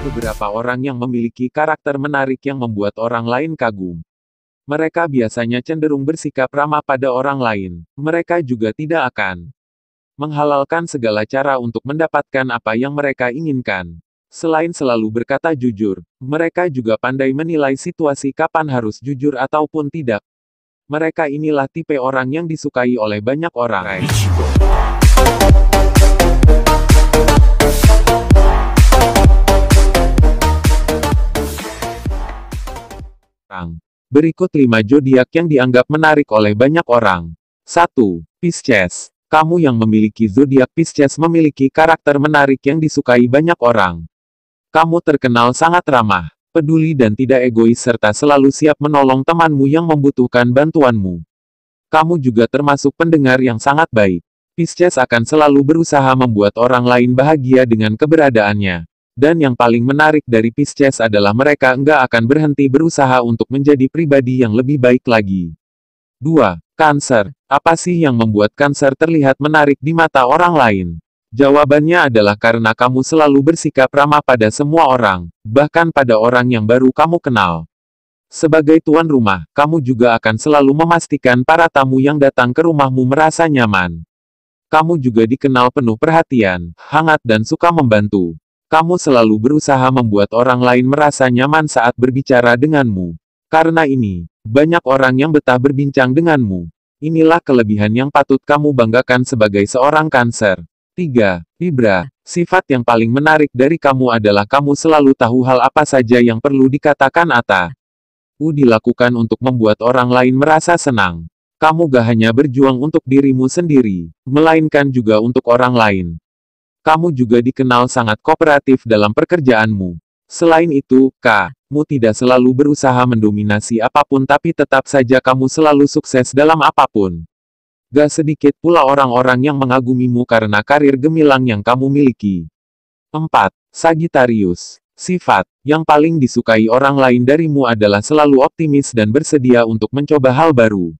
beberapa orang yang memiliki karakter menarik yang membuat orang lain kagum. Mereka biasanya cenderung bersikap ramah pada orang lain. Mereka juga tidak akan menghalalkan segala cara untuk mendapatkan apa yang mereka inginkan. Selain selalu berkata jujur, mereka juga pandai menilai situasi kapan harus jujur ataupun tidak. Mereka inilah tipe orang yang disukai oleh banyak orang. Berikut 5 zodiak yang dianggap menarik oleh banyak orang. 1. Pisces. Kamu yang memiliki zodiak Pisces memiliki karakter menarik yang disukai banyak orang. Kamu terkenal sangat ramah, peduli dan tidak egois serta selalu siap menolong temanmu yang membutuhkan bantuanmu. Kamu juga termasuk pendengar yang sangat baik. Pisces akan selalu berusaha membuat orang lain bahagia dengan keberadaannya. Dan yang paling menarik dari Pisces adalah mereka enggak akan berhenti berusaha untuk menjadi pribadi yang lebih baik lagi. 2. Kanser. Apa sih yang membuat kanser terlihat menarik di mata orang lain? Jawabannya adalah karena kamu selalu bersikap ramah pada semua orang, bahkan pada orang yang baru kamu kenal. Sebagai tuan rumah, kamu juga akan selalu memastikan para tamu yang datang ke rumahmu merasa nyaman. Kamu juga dikenal penuh perhatian, hangat dan suka membantu. Kamu selalu berusaha membuat orang lain merasa nyaman saat berbicara denganmu. Karena ini, banyak orang yang betah berbincang denganmu. Inilah kelebihan yang patut kamu banggakan sebagai seorang kanker. 3. Libra, sifat yang paling menarik dari kamu adalah kamu selalu tahu hal apa saja yang perlu dikatakan Ata. U dilakukan untuk membuat orang lain merasa senang. Kamu gak hanya berjuang untuk dirimu sendiri, melainkan juga untuk orang lain kamu juga dikenal sangat kooperatif dalam pekerjaanmu. Selain itu, kamu tidak selalu berusaha mendominasi apapun tapi tetap saja kamu selalu sukses dalam apapun. Gak sedikit pula orang-orang yang mengagumimu karena karir gemilang yang kamu miliki. 4. Sagittarius. Sifat yang paling disukai orang lain darimu adalah selalu optimis dan bersedia untuk mencoba hal baru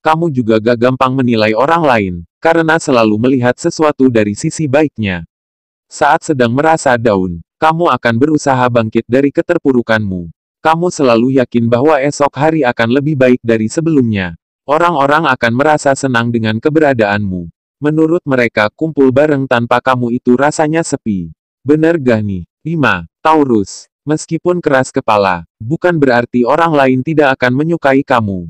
kamu juga gak gampang menilai orang lain, karena selalu melihat sesuatu dari sisi baiknya. Saat sedang merasa down, kamu akan berusaha bangkit dari keterpurukanmu. Kamu selalu yakin bahwa esok hari akan lebih baik dari sebelumnya. Orang-orang akan merasa senang dengan keberadaanmu. Menurut mereka kumpul bareng tanpa kamu itu rasanya sepi. Benar gak nih? 5. Taurus. Meskipun keras kepala, bukan berarti orang lain tidak akan menyukai kamu.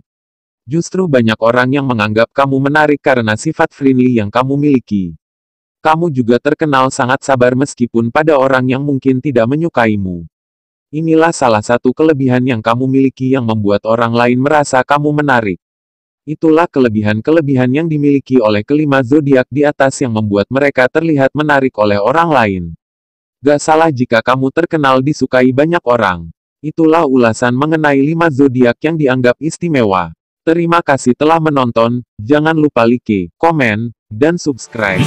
Justru banyak orang yang menganggap kamu menarik karena sifat friendly yang kamu miliki. Kamu juga terkenal sangat sabar meskipun pada orang yang mungkin tidak menyukaimu. Inilah salah satu kelebihan yang kamu miliki yang membuat orang lain merasa kamu menarik. Itulah kelebihan-kelebihan yang dimiliki oleh kelima zodiak di atas yang membuat mereka terlihat menarik oleh orang lain. Gak salah jika kamu terkenal disukai banyak orang. Itulah ulasan mengenai lima zodiak yang dianggap istimewa. Terima kasih telah menonton, jangan lupa like, komen, dan subscribe.